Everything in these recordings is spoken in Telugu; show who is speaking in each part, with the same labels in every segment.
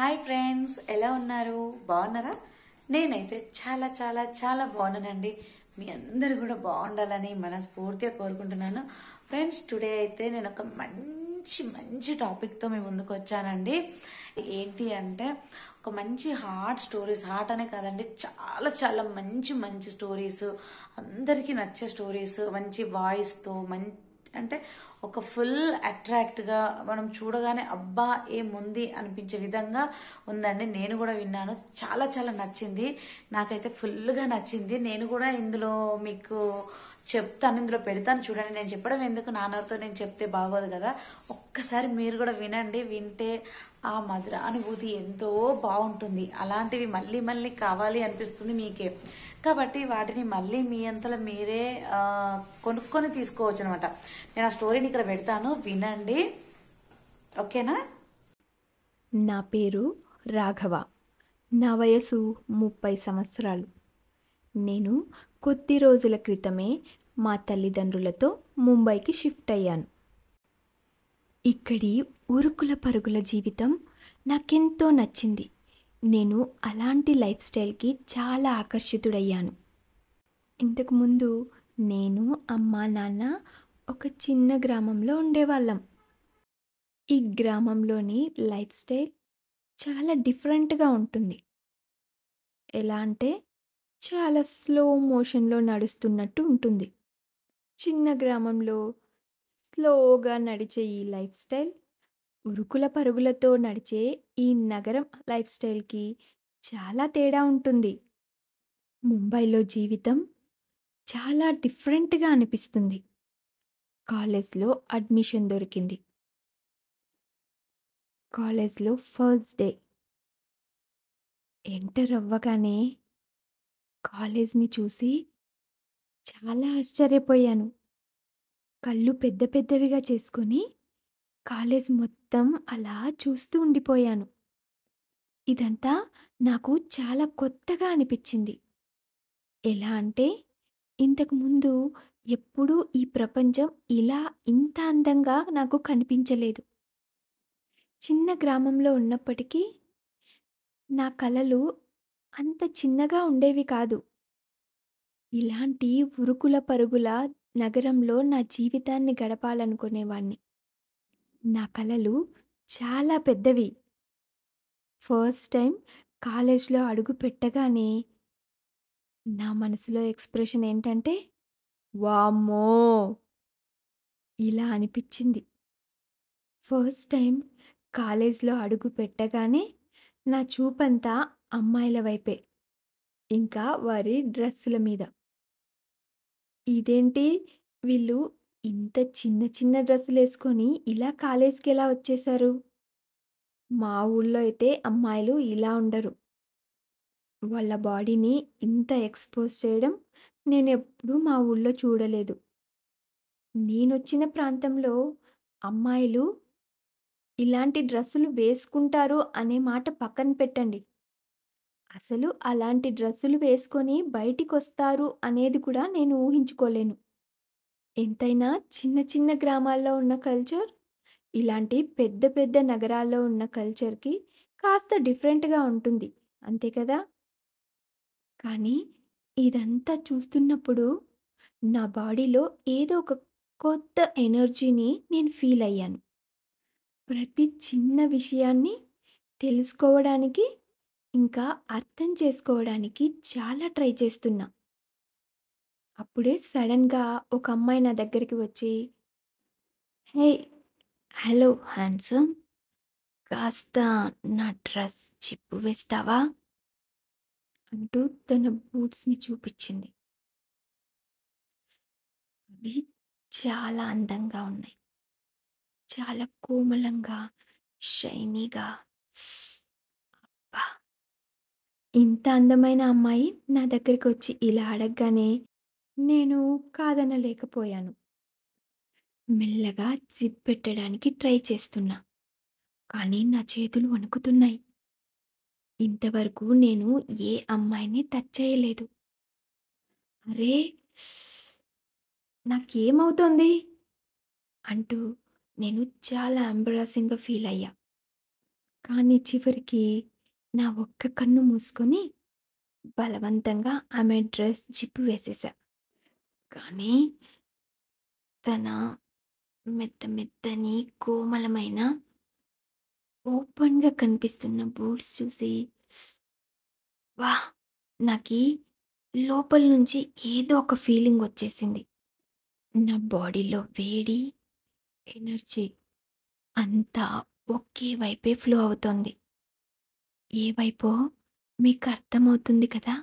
Speaker 1: హాయ్ ఫ్రెండ్స్ ఎలా ఉన్నారు బాగున్నారా నేనైతే చాలా చాలా చాలా బాగున్నానండి మీ అందరు కూడా బాగుండాలని మనస్ఫూర్తిగా కోరుకుంటున్నాను ఫ్రెండ్స్ టుడే అయితే నేను ఒక మంచి మంచి టాపిక్తో మీ ముందుకు వచ్చానండి ఏంటి అంటే ఒక మంచి హార్ట్ స్టోరీస్ హార్ట్ అనే కాదండి చాలా చాలా మంచి మంచి స్టోరీస్ అందరికీ నచ్చే స్టోరీస్ మంచి వాయిస్తో మంచి అంటే ఒక ఫుల్ అట్రాక్ట్గా మనం చూడగానే అబ్బా ఏముంది అనిపించే విధంగా ఉందండి నేను కూడా విన్నాను చాలా చాలా నచ్చింది నాకైతే ఫుల్గా నచ్చింది నేను కూడా ఇందులో మీకు చెప్తాను ఇందులో పెడతాను చూడండి నేను చెప్పడం ఎందుకు నాన్నతో నేను చెప్తే బాగోదు కదా ఒక్కసారి మీరు కూడా వినండి వింటే ఆ మధుర అనుభూతి ఎంతో బాగుంటుంది అలాంటివి మళ్ళీ మళ్ళీ కావాలి అనిపిస్తుంది మీకే కాబట్టి వాటిని మళ్ళీ మీ అంతలో మీరే కొనుక్కొని తీసుకోవచ్చు అనమాట నేను ఆ స్టోరీని ఇక్కడ పెడతాను వినండి ఓకేనా
Speaker 2: నా పేరు రాఘవ నా వయసు ముప్పై సంవత్సరాలు నేను కొద్ది రోజుల క్రితమే మా తల్లిదండ్రులతో ముంబైకి షిఫ్ట్ అయ్యాను ఇక్కడి ఉరుకుల పరుగుల జీవితం నాకెంతో నచ్చింది నేను అలాంటి లైఫ్ స్టైల్కి చాలా ఆకర్షితుడయ్యాను ఇంతకుముందు నేను అమ్మ నాన్న ఒక చిన్న గ్రామంలో ఉండేవాళ్ళం ఈ గ్రామంలోని లైఫ్ స్టైల్ చాలా డిఫరెంట్గా ఉంటుంది ఎలా అంటే చాలా స్లో మోషన్లో నడుస్తున్నట్టు ఉంటుంది చిన్న గ్రామంలో స్లోగా నడిచే ఈ లైఫ్ స్టైల్ ఉరుకుల పరుగులతో నడిచే ఈ నగరం లైఫ్ స్టైల్‌కి చాలా తేడా ఉంటుంది. ముంబైలో జీవితం చాలా డిఫరెంట్‌గా అనిపిస్తుంది. కాలేజ్‌లో అడ్మిషన్ దొరికింది. కాలేజ్‌లో ఫస్ట్
Speaker 3: డే. ఎంటర్ అవ్వగానే కాలేజ్‌ని
Speaker 2: చూసి చాలా ఆశ్చర్యపోయాను. కళ్ళు పెద్ద పెద్దవిగా చేసుకొని కాలేజ్ మొత్తం అలా చూస్తూ ఉండిపోయాను. ఇదంతా నాకు చాలా కొత్తగా అనిపించింది ఎలా అంటే, ఇంతకుముందు ఎప్పుడూ ఈ ప్రపంచం ఇలా ఇంత అందంగా నాకు కనిపించలేదు. చిన్న గ్రామంలో ఉన్నప్పటికీ నా కలలు అంత చిన్నగా ఉండేవి కాదు. ఇలాంటి ఉరుకుల పరుగుల నగరంలో నా జీవితాన్ని గడపాలనుకునేవాణ్ణి నా కలలు చాలా పెద్దవి. ఫస్ట్ టైం కాలేజ్లో అడుగు పెట్టగానే... నా మనసులో ఎక్స్‌ప్రెషన్ ఏంటంటే, వామ్మో! ఇలా అనిపించింది ఫస్ట్ టైం కాలేజ్లో అడుగు పెట్టగానే నా చూపంతా అమ్మాయిల వైపే. ఇంకా వారి డ్రెస్సుల మీద. ఇదేంటి వీళ్ళు ఇంత చిన్న చిన్న డ్రెస్సులు వేసుకొని ఇలా ఎలా వచ్చేశారు మా ఊళ్ళో అయితే అమ్మాయిలు ఇలా ఉండరు. వాళ్ళ బాడీని ఇంత ఎక్స్‌పోజ్ చేయడం నేను ఎప్పుడూ మా ఊళ్ళో చూడలేదు. నేనొచ్చిన ప్రాంతంలో అమ్మాయిలు ఇలాంటి డ్రెస్సులు వేసుకుంటారు అనే మాట పక్కన పెట్టండి. అసలు అలాంటి డ్రెస్సులు వేసుకొని బయటికి వస్తారు అనేది కూడా నేను ఊహించుకోలేను. ఎంతైనా చిన్న చిన్న గ్రామాల్లో ఉన్న కల్చర్, ఇలాంటి పెద్ద పెద్ద నగరాల్లో ఉన్న కల్చర్‌కి కాస్త డిఫరెంట్‌గా ఉంటుంది. అంతే కదా! కానీ, ఇదంతా చూస్తున్నప్పుడు నా బాడీలో ఏదో ఒక కొత్త ఎనర్జీని నేను ఫీల్ అయ్యాను. ప్రతి చిన్న విషయాన్ని తెలుసుకోవడానికి, ఇంకా అర్థం చేసుకోవడానికి చాలా ట్రై చేస్తున్నా. అప్పుడే సడన్‌గా ఒక అమ్మాయి నా దగ్గరికి వచ్చి "హే! Hello handsome. కాస్త
Speaker 3: నా డ్రెస్ చిప్పు వేస్తావా?" అంటూ తన బూట్స్‌ని చూపించింది అవి చాలా అందంగా ఉన్నాయి. చాలా కోమలంగా, షైనీగా.
Speaker 2: అబ్బా! ఇంత అందమైన అమ్మాయి నా దగ్గరికి వచ్చి ఇలా అడగగానే నేను కాదనలేకపోయాను. మెల్లగా జిప్ పెట్టడానికి ట్రై చేస్తున్నా. కానీ నా చేతులు వణుకుతున్నాయి. ఇంతవరకు నేను ఏ అమ్మాయిని టచ్ చేయలేదు. అరే! నాకేమవుతోంది? అంటూ నేను చాలా ఫీల్ అయ్యా కానీ చివరికి నా ఒక్క కన్ను మూసుకొని బలవంతంగా ఆమె డ్రెస్ జిప్ వేసేశా. కానీ తన
Speaker 3: మెత్త మెత్తని కోమలమైన ఓపెన్గా కనిపిస్తున్న
Speaker 2: బూట్స్ చూసి వా నాకు లోపల నుంచి ఏదో ఒక ఫీలింగ్ వచ్చేసింది నా బాడీలో వేడి ఎనర్జీ అంతా ఒకే వైపే ఫ్లో అవుతోంది
Speaker 3: ఏ వైపో మీకు అర్థమవుతుంది కదా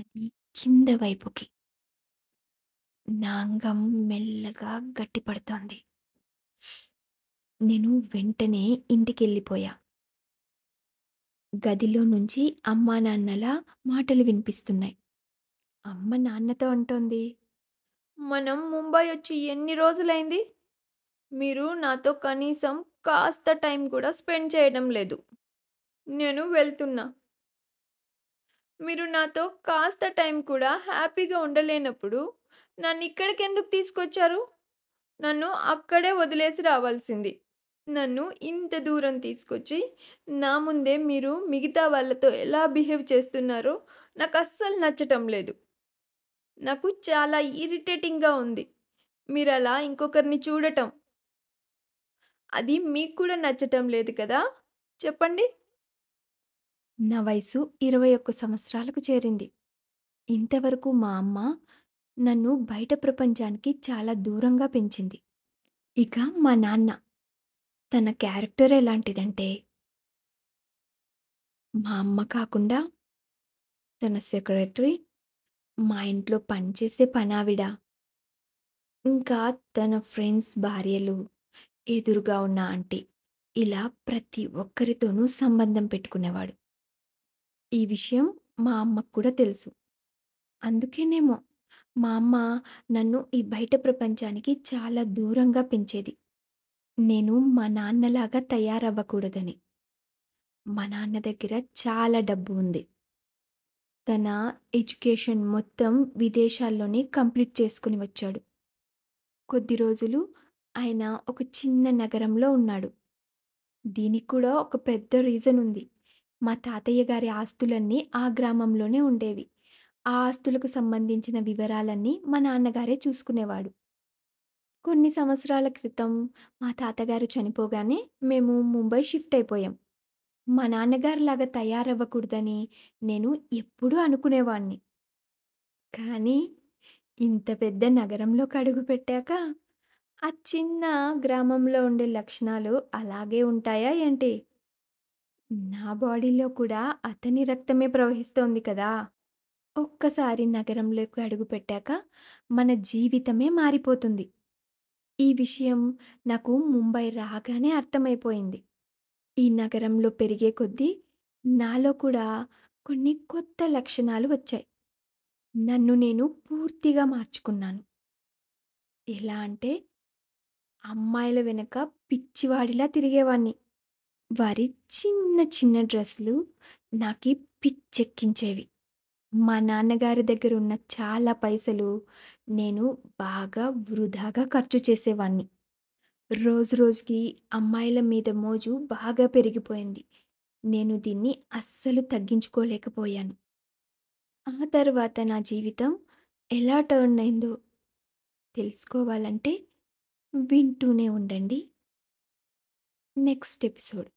Speaker 3: అది కింద వైపుకి నాంగం మెల్లగా
Speaker 2: గట్టిపడుతోంది. నేను వెంటనే ఇంటికి వెళ్ళిపోయా గదిలో నుంచి అమ్మా నాన్నల మాటలు వినిపిస్తున్నాయి. అమ్మ నాన్నతో అంటోంది. "మనం ముంబై వచ్చి ఎన్ని రోజులైంది? మీరు నాతో కనీసం కాస్త టైం కూడా స్పెండ్ చేయడం లేదు. నేను వెళ్తున్నా. మీరు నాతో కాస్త టైం కూడా హ్యాపీగా ఉండలేనప్పుడు" నన్ను ఇక్కడికి ఎందుకు తీసుకొచ్చారు నన్ను అక్కడే వదిలేసి రావాల్సింది నన్ను ఇంత దూరం తీసుకొచ్చి నా ముందే మీరు మిగతా వాళ్ళతో ఎలా బిహేవ్ చేస్తున్నారో నాకు అస్సలు నచ్చటం లేదు నాకు చాలా ఇరిటేటింగ్గా ఉంది మీరు అలా ఇంకొకరిని చూడటం అది మీకు కూడా నచ్చటం లేదు కదా చెప్పండి నా వయసు ఇరవై ఒక్క సంవత్సరాలకు చేరింది ఇంతవరకు మా అమ్మ నన్ను బయట ప్రపంచానికి చాలా దూరంగా పెంచింది ఇక మా నాన్న తన క్యారెక్టర్ ఎలాంటిదంటే
Speaker 3: మా అమ్మ కాకుండా తన సెక్రటరీ
Speaker 2: మా ఇంట్లో పనిచేసే పనావిడ ఇంకా తన ఫ్రెండ్స్ భార్యలు ఎదురుగా ఉన్న ఆంటీ ఇలా ప్రతి ఒక్కరితోనూ సంబంధం పెట్టుకునేవాడు ఈ విషయం మా అమ్మకు కూడా తెలుసు అందుకేనేమో మా అమ్మ నన్ను ఈ బయట ప్రపంచానికి చాలా దూరంగా పెంచేది. నేను మా నాన్నలాగా తయారవ్వకూడదని. మా నాన్న దగ్గర చాలా డబ్బు ఉంది. తన ఎడ్యుకేషన్ మొత్తం విదేశాల్లోనే కంప్లీట్ చేసుకుని వచ్చాడు. కొద్ది రోజులు ఆయన ఒక చిన్న నగరంలో ఉన్నాడు. దీనికి కూడా ఒక పెద్ద రీజన్ ఉంది. మా తాతయ్య గారి ఆస్తులన్నీ ఆ గ్రామంలోనే ఉండేవి. ఆ ఆస్తులకు సంబంధించిన వివరాలన్నీ మా నాన్నగారే చూసుకునేవాడు. కొన్ని సంవత్సరాల క్రితం మా తాతగారు చనిపోగానే మేము ముంబై షిఫ్ట్ అయిపోయాం. మా లాగా తయారవ్వకూడదని నేను ఎప్పుడూ అనుకునేవాణ్ణి కానీ ఇంత పెద్ద నగరంలోకి అడుగు పెట్టాక ఆ చిన్న గ్రామంలో ఉండే లక్షణాలు అలాగే ఉంటాయా ఏంటి? నా బాడీలో కూడా అతని రక్తమే ప్రవహిస్తోంది కదా! ఒక్కసారి నగరంలోకి అడుగుపెట్టాక మన జీవితమే మారిపోతుంది. ఈ విషయం నాకు ముంబై రాగానే అర్థమైపోయింది. ఈ నగరంలో పెరిగే కొద్దీ నాలో కూడా కొన్ని కొత్త లక్షణాలు వచ్చాయి. నన్ను నేను పూర్తిగా మార్చుకున్నాను. ఎలా అంటే, అమ్మాయిల వెనక పిచ్చివాడిలా తిరిగేవాణ్ణి వారి చిన్న చిన్న డ్రెస్సులు నాకి పిచ్చెక్కించేవి. మా నాన్నగారి దగ్గర ఉన్న చాలా పైసలు నేను బాగా వృధాగా ఖర్చు చేసేవాణ్ణి రోజు రోజుకి అమ్మాయిల మీద మోజు బాగా పెరిగిపోయింది. నేను దీన్ని అస్సలు తగ్గించుకోలేకపోయాను. ఆ తర్వాత నా జీవితం ఎలా టర్న్ అయిందో తెలుసుకోవాలంటే వింటూనే ఉండండి. Next episode.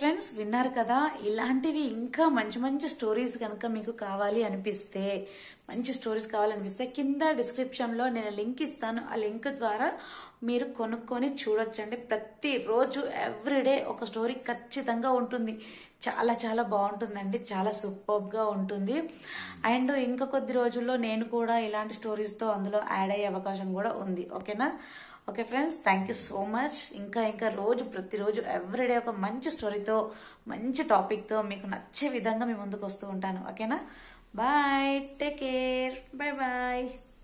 Speaker 2: ఫ్రెండ్స్
Speaker 1: విన్నారు కదా ఇలాంటివి ఇంకా మంచి మంచి స్టోరీస్ కనుక మీకు కావాలి అనిపిస్తే మంచి స్టోరీస్ కావాలనిపిస్తే కింద డిస్క్రిప్షన్లో నేను లింక్ ఇస్తాను ఆ లింక్ ద్వారా మీరు కొనుక్కొని చూడొచ్చండి ప్రతిరోజు ఎవ్రీడే ఒక స్టోరీ ఖచ్చితంగా ఉంటుంది చాలా చాలా బాగుంటుందండి చాలా సూపర్గా ఉంటుంది అండ్ ఇంకా కొద్ది రోజుల్లో నేను కూడా ఇలాంటి స్టోరీస్తో అందులో యాడ్ అయ్యే అవకాశం కూడా ఉంది ఓకేనా okay friends thank you so much ఇంకా ఇంకా రోజు ప్రతిరోజు ఎవ్రీడే ఒక మంచి స్టోరీతో మంచి టాపిక్తో మీకు నచ్చే విధంగా మీ ముందుకు వస్తూ ఉంటాను ఓకేనా bye take care bye bye